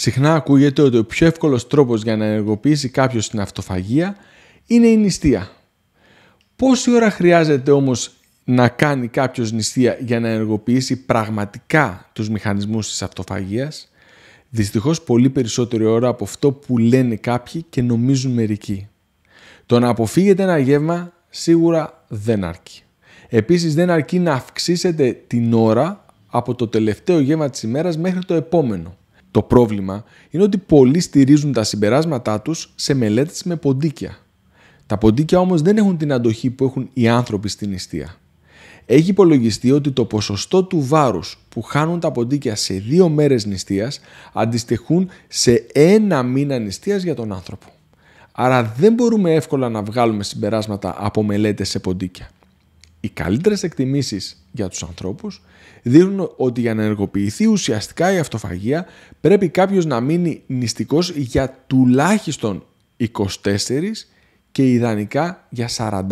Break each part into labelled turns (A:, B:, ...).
A: Συχνά ακούγεται ότι ο πιο εύκολος τρόπος για να ενεργοποιήσει κάποιος την αυτοφαγία είναι η νηστεία. Πόση ώρα χρειάζεται όμως να κάνει κάποιος νηστεία για να ενεργοποιήσει πραγματικά τους μηχανισμούς της αυτοφαγίας, δυστυχώς πολύ περισσότερη ώρα από αυτό που λένε κάποιοι και νομίζουν μερικοί. Το να αποφύγετε ένα γεύμα σίγουρα δεν αρκεί. Επίσης δεν αρκεί να αυξήσετε την ώρα από το τελευταίο γεύμα της ημέρας μέχρι το επόμενο. Το πρόβλημα είναι ότι πολλοί στηρίζουν τα συμπεράσματά τους σε μελέτες με ποντίκια. Τα ποντίκια όμως δεν έχουν την αντοχή που έχουν οι άνθρωποι στην νηστεία. Έχει υπολογιστεί ότι το ποσοστό του βάρους που χάνουν τα ποντίκια σε δύο μέρες νηστείας αντιστοιχούν σε ένα μήνα νηστείας για τον άνθρωπο. Άρα δεν μπορούμε εύκολα να βγάλουμε συμπεράσματα από μελέτες σε ποντίκια. Οι καλύτερες εκτιμήσεις για τους ανθρώπους δείχνουν ότι για να ενεργοποιηθεί ουσιαστικά η αυτοφαγία πρέπει κάποιος να μείνει νηστικός για τουλάχιστον 24 και ιδανικά για 48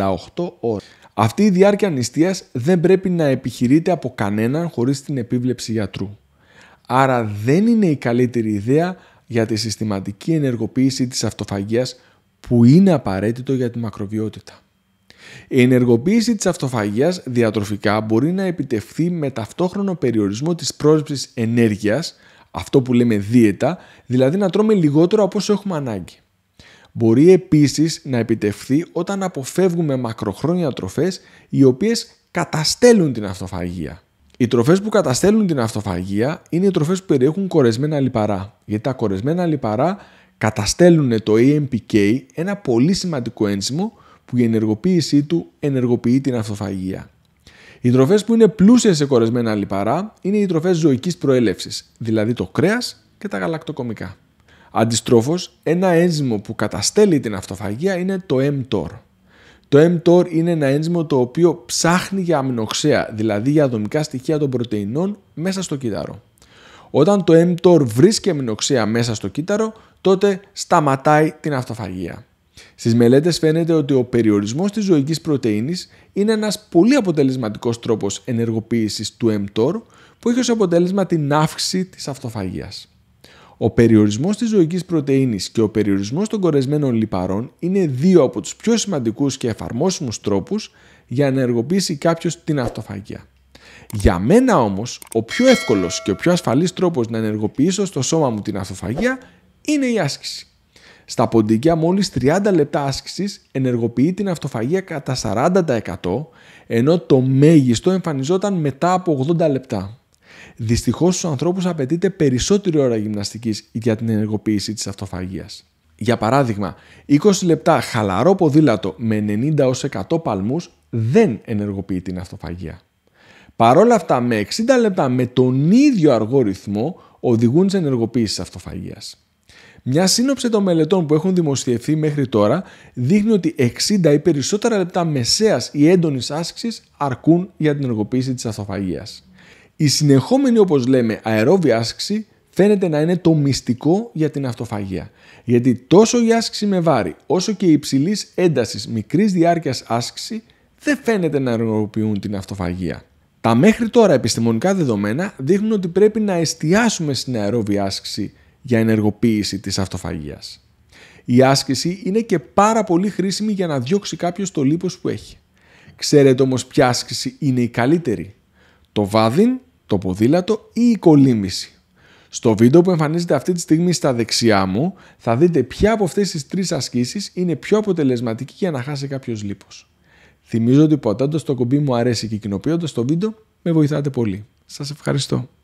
A: ώρες. Αυτή η διάρκεια νηστείας δεν πρέπει να επιχειρείται από κανέναν χωρίς την επίβλεψη γιατρού. Άρα δεν είναι η καλύτερη ιδέα για τη συστηματική ενεργοποίηση της αυτοφαγίας που είναι απαραίτητο για τη μακροβιότητα. Η ενεργοποίηση της αυτοφαγίας διατροφικά μπορεί να επιτευχθεί με ταυτόχρονο περιορισμό της πρόσληψης ενέργειας, αυτό που λέμε δίαιτα, δηλαδή να τρώμε λιγότερο από όσο έχουμε ανάγκη. Μπορεί επίσης να επιτευχθεί όταν αποφεύγουμε μακροχρόνια τροφές οι οποίες καταστέλουν την αυτοφαγία. Οι τροφές που καταστέλουν την αυτοφαγία είναι οι τροφές που περιέχουν κορεσμένα λιπαρά. Γιατί τα κορεσμένα λιπαρά καταστέλουν το AMPK, ένα πολύ σημαντικό ένσημο που η ενεργοποίησή του ενεργοποιεί την αυτοφαγία. Οι τροφές που είναι πλούσιες σε κορεσμένα λιπαρά είναι οι τροφές ζωικής προέλευσης, δηλαδή το κρέας και τα γαλακτοκομικά. Αντιστρόφως, ένα ένζυμο που καταστέλει την αυτοφαγία είναι το mTOR. Το mTOR είναι ένα ένζυμο το οποίο ψάχνει για αμινοξέα, δηλαδή για δομικά στοιχεία των πρωτεϊνών μέσα στο κύτταρο. Όταν το mTOR βρίσκει αμινοξέα μέσα στο κύτταρο, τότε σταματάει την αυτοφαγία. Στις μελέτες φαίνεται ότι ο περιορισμός της ζωικής πρωτενη είναι ένας πολύ αποτελεσματικός τρόπος ενεργοποίησης του mTOR που έχει ως αποτέλεσμα την αύξηση της αυτοφαγίας. Ο περιορισμός της ζωικής πρωτενη και ο περιορισμός των κορεσμένων λιπαρών είναι δύο από τους πιο σημαντικούς και εφαρμόσιμους τρόπους για να ενεργοποιήσει κάποιος την αυτοφαγία. Για μένα όμως, ο πιο εύκολος και ο πιο ασφαλής τρόπος να ενεργοποιήσω στο σώμα μου την αυτοφαγία είναι η άσκηση. Στα ποντίκια μόλις 30 λεπτά άσκησης ενεργοποιεί την αυτοφαγία κατά 40% ενώ το μέγιστο εμφανιζόταν μετά από 80 λεπτά. Δυστυχώς στους ανθρώπους απαιτείται περισσότερη ώρα γυμναστικής για την ενεργοποίηση της αυτοφαγίας. Για παράδειγμα, 20 λεπτά χαλαρό ποδήλατο με 90-100 παλμούς δεν ενεργοποιεί την αυτοφαγία. Παρόλα αυτά, με 60 λεπτά με τον ίδιο αργό ρυθμό οδηγούν σε ενεργοποίηση της αυτοφαγίας. Μια σύνοψη των μελετών που έχουν δημοσιευθεί μέχρι τώρα δείχνει ότι 60 ή περισσότερα λεπτά μεσαίας ή εντονη άσκησης αρκούν για την ενεργοποίηση της αυτοφαγία. Η συνεχόμενη όπως λέμε αερόβια άσκηση φαίνεται να είναι το μυστικό για την αυτοφαγία. Γιατί τόσο η άσκηση με βάρη όσο και η υψηλής έντασης μικρής διάρκειας άσκηση δεν φαίνεται να ενεργοποιούν την αυτοφαγία. Τα μέχρι τώρα επιστημονικά δεδομένα δείχνουν ότι πρέπει να εστιάσουμε στην αερόβια άσκηση για ενεργοποίηση της αυτοφαγίας. Η άσκηση είναι και πάρα πολύ χρήσιμη για να διώξει κάποιος το λίπος που έχει. Ξέρετε όμως ποια άσκηση είναι η καλύτερη. Το βάδιν, το ποδήλατο ή η κολύμβηση. Στο βίντεο που εμφανίζεται αυτή τη στιγμή στα δεξιά μου θα δείτε ποια από αυτές τις τρεις ασκήσεις είναι πιο αποτελεσματική για να χάσει κάποιος λίπος. Θυμίζω ότι ποτέ το κουμπί μου αρέσει και κοινοποιώντας το βίντεο με βοηθάτε πολύ. Σας ευχαριστώ.